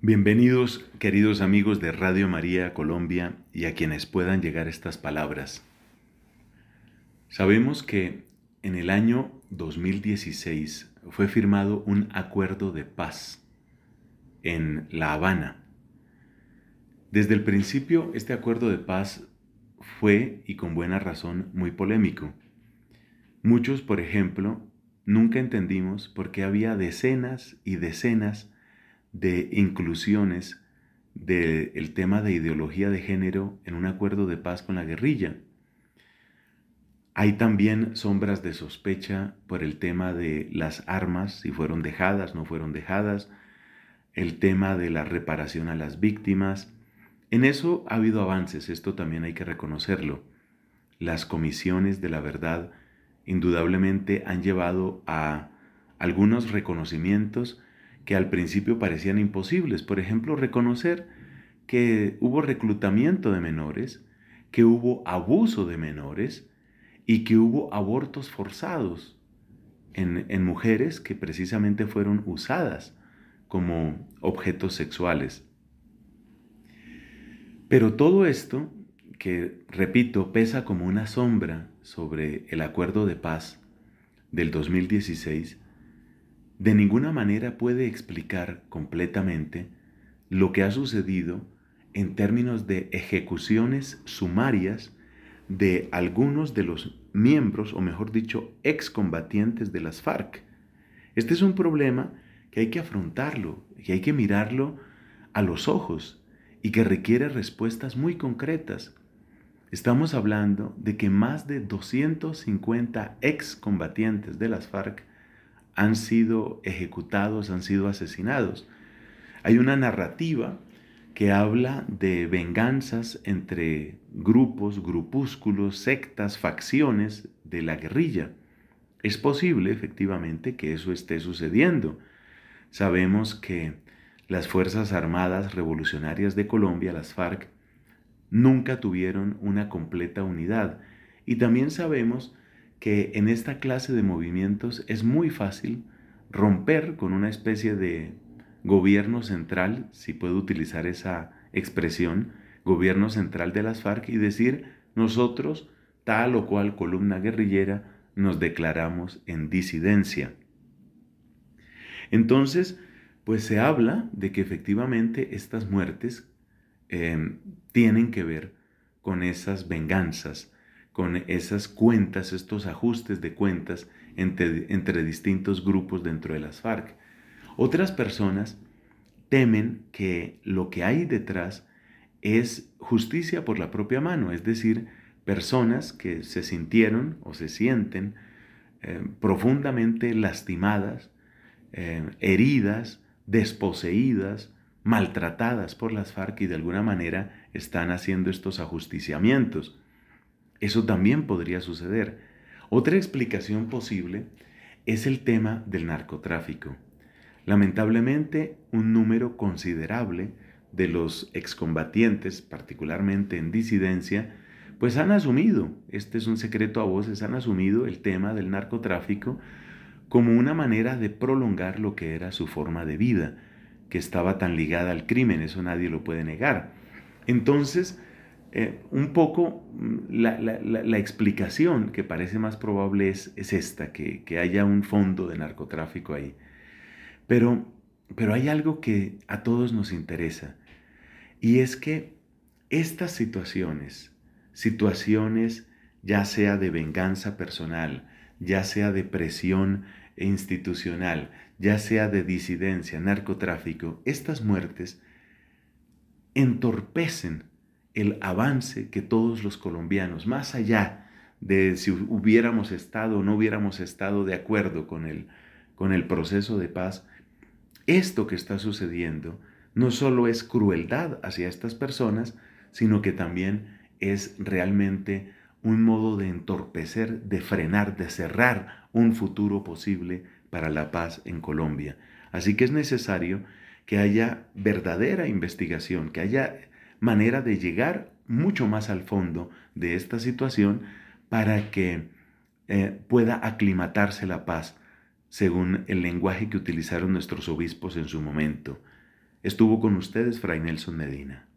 Bienvenidos, queridos amigos de Radio María Colombia y a quienes puedan llegar estas palabras. Sabemos que en el año 2016 fue firmado un acuerdo de paz en La Habana. Desde el principio este acuerdo de paz fue, y con buena razón, muy polémico. Muchos, por ejemplo, nunca entendimos por qué había decenas y decenas de inclusiones del tema de ideología de género en un acuerdo de paz con la guerrilla. Hay también sombras de sospecha por el tema de las armas, si fueron dejadas, no fueron dejadas, el tema de la reparación a las víctimas. En eso ha habido avances, esto también hay que reconocerlo. Las comisiones de la verdad indudablemente han llevado a algunos reconocimientos que al principio parecían imposibles. Por ejemplo, reconocer que hubo reclutamiento de menores, que hubo abuso de menores y que hubo abortos forzados en, en mujeres que precisamente fueron usadas como objetos sexuales. Pero todo esto, que repito, pesa como una sombra sobre el acuerdo de paz del 2016, de ninguna manera puede explicar completamente lo que ha sucedido en términos de ejecuciones sumarias de algunos de los miembros, o mejor dicho, excombatientes de las FARC. Este es un problema que hay que afrontarlo, que hay que mirarlo a los ojos y que requiere respuestas muy concretas. Estamos hablando de que más de 250 excombatientes de las FARC han sido ejecutados, han sido asesinados. Hay una narrativa que habla de venganzas entre grupos, grupúsculos, sectas, facciones de la guerrilla. Es posible, efectivamente, que eso esté sucediendo. Sabemos que las Fuerzas Armadas Revolucionarias de Colombia, las FARC, nunca tuvieron una completa unidad. Y también sabemos que en esta clase de movimientos es muy fácil romper con una especie de gobierno central, si puedo utilizar esa expresión, gobierno central de las FARC y decir, nosotros, tal o cual columna guerrillera, nos declaramos en disidencia. Entonces, pues se habla de que efectivamente estas muertes eh, tienen que ver con esas venganzas, con esas cuentas, estos ajustes de cuentas entre, distintos grupos dentro de las FARC. Otras personas temen que lo que hay detrás es justicia por la propia mano, es decir, personas que se sintieron o se sienten eh, profundamente lastimadas, eh, heridas, desposeídas, maltratadas por las FARC y de alguna manera están haciendo estos ajusticiamientos. Eso también podría suceder. Otra explicación posible es el tema del narcotráfico. Lamentablemente, un número considerable de los excombatientes, particularmente en disidencia, pues han asumido, este es un secreto a voces, han asumido el tema del narcotráfico como una manera de prolongar lo que era su forma de vida, que estaba tan ligada al crimen, eso nadie lo puede negar. Entonces, eh, un poco mm, la, explicación que parece más probable es, es esta, que, que, haya un fondo de narcotráfico ahí. Pero, pero hay algo que a todos nos interesa y es que estas situaciones, situaciones ya sea de venganza personal, ya sea de presión institucional, ya sea de disidencia, narcotráfico, estas muertes entorpecen el avance que todos los colombianos, más allá de si hubiéramos estado o no hubiéramos estado de acuerdo con el, con el proceso de paz, esto que está sucediendo no solo es crueldad hacia estas personas, sino que también es realmente un modo de entorpecer, de frenar, de cerrar un futuro posible para la paz en Colombia. Así que es necesario que haya verdadera investigación, que haya manera de llegar mucho más al fondo de esta situación para que eh, pueda aclimatarse la paz, según el lenguaje que utilizaron nuestros obispos en su momento. Estuvo con ustedes Fray Nelson Medina.